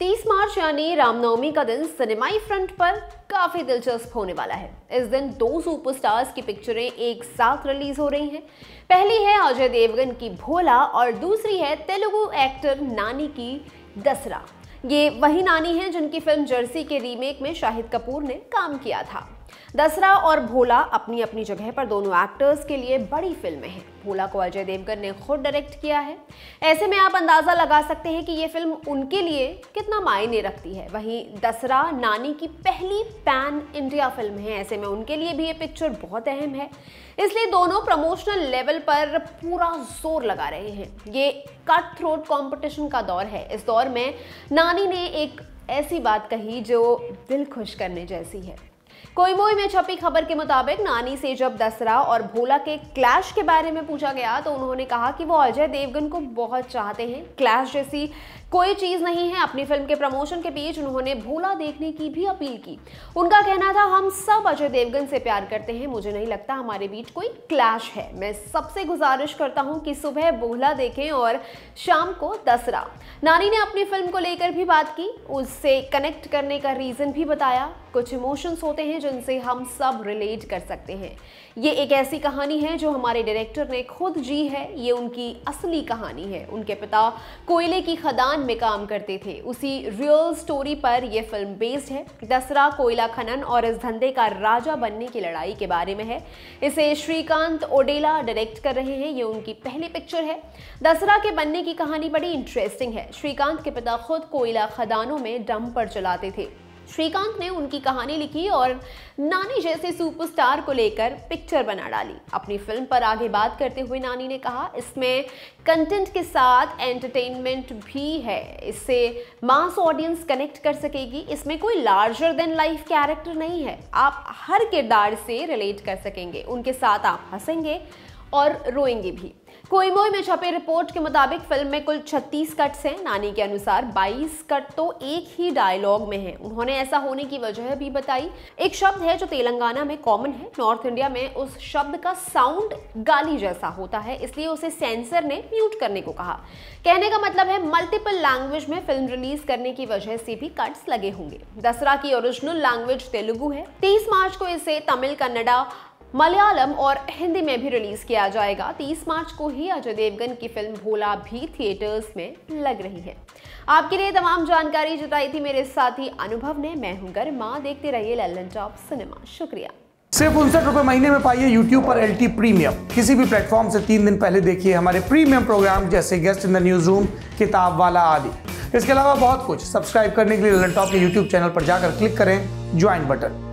तीस मार्च यानी रामनवमी का दिन सिनेमाई फ्रंट पर काफी दिलचस्प होने वाला है इस दिन दो सुपरस्टार्स की पिक्चरें एक साथ रिलीज हो रही हैं पहली है अजय देवगन की भोला और दूसरी है तेलुगु एक्टर नानी की दसरा ये वही नानी हैं जिनकी फिल्म जर्सी के रीमेक में शाहिद कपूर ने काम किया था दसरा और भोला अपनी अपनी जगह पर दोनों एक्टर्स के लिए बड़ी फिल्में हैं भोला को अजय देवगन ने खुद डायरेक्ट किया है ऐसे में आप अंदाज़ा लगा सकते हैं कि ये फिल्म उनके लिए कितना मायने रखती है वहीं दसरा नानी की पहली पैन इंडिया फिल्म है ऐसे में उनके लिए भी ये पिक्चर बहुत अहम है इसलिए दोनों प्रमोशनल लेवल पर पूरा जोर लगा रहे हैं ये कट थ्रोट कॉम्पिटिशन का दौर है इस दौर में नानी ने एक ऐसी बात कही जो दिल खुश करने जैसी है कोईमोई में छपी खबर के मुताबिक नानी से जब दसरा और भोला के क्लैश के बारे में पूछा गया तो उन्होंने कहा कि वो अजय देवगन को बहुत चाहते हैं क्लैश जैसी कोई चीज़ नहीं है अपनी फिल्म के प्रमोशन के बीच उन्होंने भूला देखने की भी अपील की उनका कहना था हम सब अजय देवगन से प्यार करते हैं मुझे नहीं लगता हमारे बीच कोई क्लैश है मैं सबसे गुजारिश करता हूं कि सुबह भूला देखें और शाम को दसरा नानी ने अपनी फिल्म को लेकर भी बात की उससे कनेक्ट करने का रीज़न भी बताया कुछ इमोशंस होते हैं जिनसे हम सब रिलेट कर सकते हैं ये एक ऐसी कहानी है जो हमारे डायरेक्टर ने खुद जी है ये उनकी असली कहानी है उनके पिता कोयले की खदान खान में काम करते थे उसी रियल स्टोरी पर यह फिल्म बेस्ड है दसरा कोयला खनन और इस धंधे का राजा बनने की लड़ाई के बारे में है इसे श्रीकांत ओडेला डायरेक्ट कर रहे हैं ये उनकी पहली पिक्चर है दसरा के बनने की कहानी बड़ी इंटरेस्टिंग है श्रीकांत के पिता खुद कोयला खदानों में डंपर चलाते थे श्रीकांत ने उनकी कहानी लिखी और नानी जैसे सुपरस्टार को लेकर पिक्चर बना डाली अपनी फिल्म पर आगे बात करते हुए नानी ने कहा इसमें कंटेंट के साथ एंटरटेनमेंट भी है इससे मास ऑडियंस कनेक्ट कर सकेगी इसमें कोई लार्जर देन लाइफ कैरेक्टर नहीं है आप हर किरदार से रिलेट कर सकेंगे उनके साथ आप हंसेंगे और रोएंगे भी कोईमोई में छपे रिपोर्ट के मुताबिक फिल्म में कुल 36 कट्स हैं नानी के अनुसार 22 कट तो एक ही डायलॉग में हैं उन्होंने ऐसा होने की वजह भी बताई एक शब्द है जो तेलंगाना में कॉमन है नॉर्थ इंडिया में उस शब्द का साउंड गाली जैसा होता है इसलिए उसे सेंसर ने म्यूट करने को कहा कहने का मतलब है मल्टीपल लैंग्वेज में फिल्म रिलीज करने की वजह से भी कट्स लगे होंगे दसरा की ओरिजिनल लैंग्वेज तेलुगु है तीस मार्च को इसे तमिल कन्नडा मलयालम और हिंदी में भी रिलीज किया जाएगा 30 मार्च को ही अजय देवगन की फिल्म भोला भी थिएटर्स में लग रही है आपके लिए तमाम जानकारी जुटाई थी मेरे साथी अनुभव ने मैं हूं गर्मा देखते रहिए लल्लन टॉप सिनेमा शुक्रिया सिर्फ उनसठ रुपए महीने में पाइए YouTube पर एल प्रीमियम किसी भी प्लेटफॉर्म से तीन दिन पहले देखिए हमारे प्रीमियम प्रोग्राम जैसे guest in the news room किताब वाला आदि इसके अलावा बहुत कुछ सब्सक्राइब करने के लिए ललन टॉप के यूट्यूब चैनल पर जाकर क्लिक करें ज्वाइन बटन